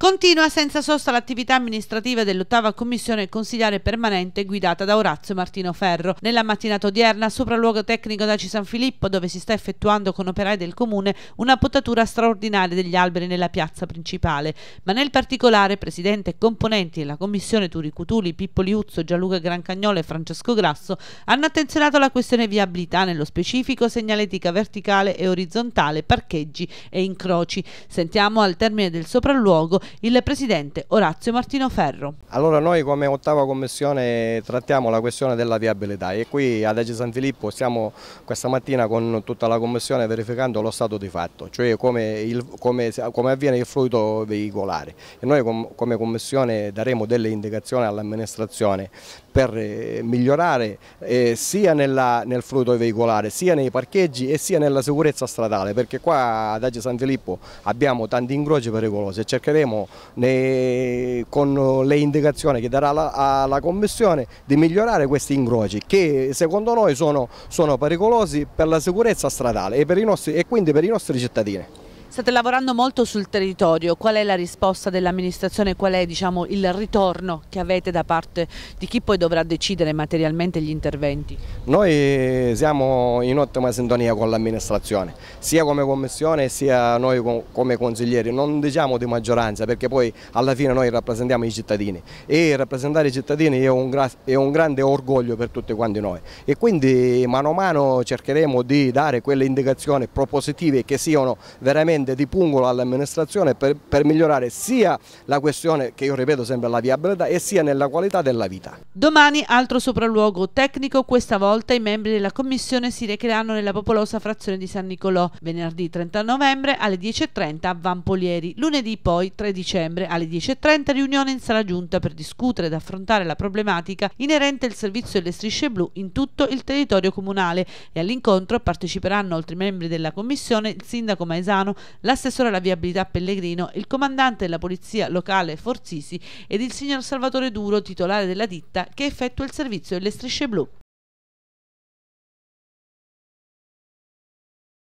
Continua senza sosta l'attività amministrativa dell'ottava commissione consigliare permanente guidata da Orazio Martino Ferro. Nella mattinata odierna, sopra luogo tecnico da San Filippo, dove si sta effettuando con operai del comune una potatura straordinaria degli alberi nella piazza principale. Ma nel particolare, presidente e componenti della commissione Turicutuli, Pippo Liuzzo, Gianluca Grancagnolo e Francesco Grasso hanno attenzionato la questione viabilità, nello specifico segnaletica verticale e orizzontale, parcheggi e incroci. Sentiamo al termine del sopralluogo il presidente Orazio Martino Ferro. Allora noi come ottava commissione trattiamo la questione della viabilità e qui ad Age San Filippo stiamo questa mattina con tutta la commissione verificando lo stato di fatto, cioè come, il, come, come avviene il fluido veicolare e noi com, come commissione daremo delle indicazioni all'amministrazione per eh, migliorare eh, sia nella, nel fluido veicolare sia nei parcheggi e sia nella sicurezza stradale perché qua ad Age San Filippo abbiamo tanti incroci pericolosi e cercheremo cerchiamo con le indicazioni che darà alla Commissione di migliorare questi incroci che secondo noi sono, sono pericolosi per la sicurezza stradale e, nostri, e quindi per i nostri cittadini. State lavorando molto sul territorio, qual è la risposta dell'amministrazione, qual è diciamo, il ritorno che avete da parte di chi poi dovrà decidere materialmente gli interventi? Noi siamo in ottima sintonia con l'amministrazione, sia come commissione sia noi come consiglieri, non diciamo di maggioranza perché poi alla fine noi rappresentiamo i cittadini e rappresentare i cittadini è un, è un grande orgoglio per tutti quanti noi e quindi mano a mano cercheremo di dare quelle indicazioni propositive che siano veramente veramente di pungolo all'amministrazione per, per, migliorare sia la questione che io ripeto sempre la viabilità e sia nella qualità della vita. Domani altro sopralluogo tecnico, questa volta i membri della commissione si recheranno nella popolosa frazione di San Nicolò, venerdì 30 novembre alle 10.30 a Vampolieri, lunedì poi 3 dicembre alle 10.30 riunione in sala giunta per discutere ed affrontare la problematica inerente al servizio delle strisce blu in tutto il territorio comunale e all'incontro parteciperanno oltre i membri della commissione il sindaco Maesano, l'assessore alla viabilità Pellegrino, il comandante della polizia locale Forzisi ed il signor Salvatore Duro, titolare della ditta, che effettua il servizio delle strisce blu.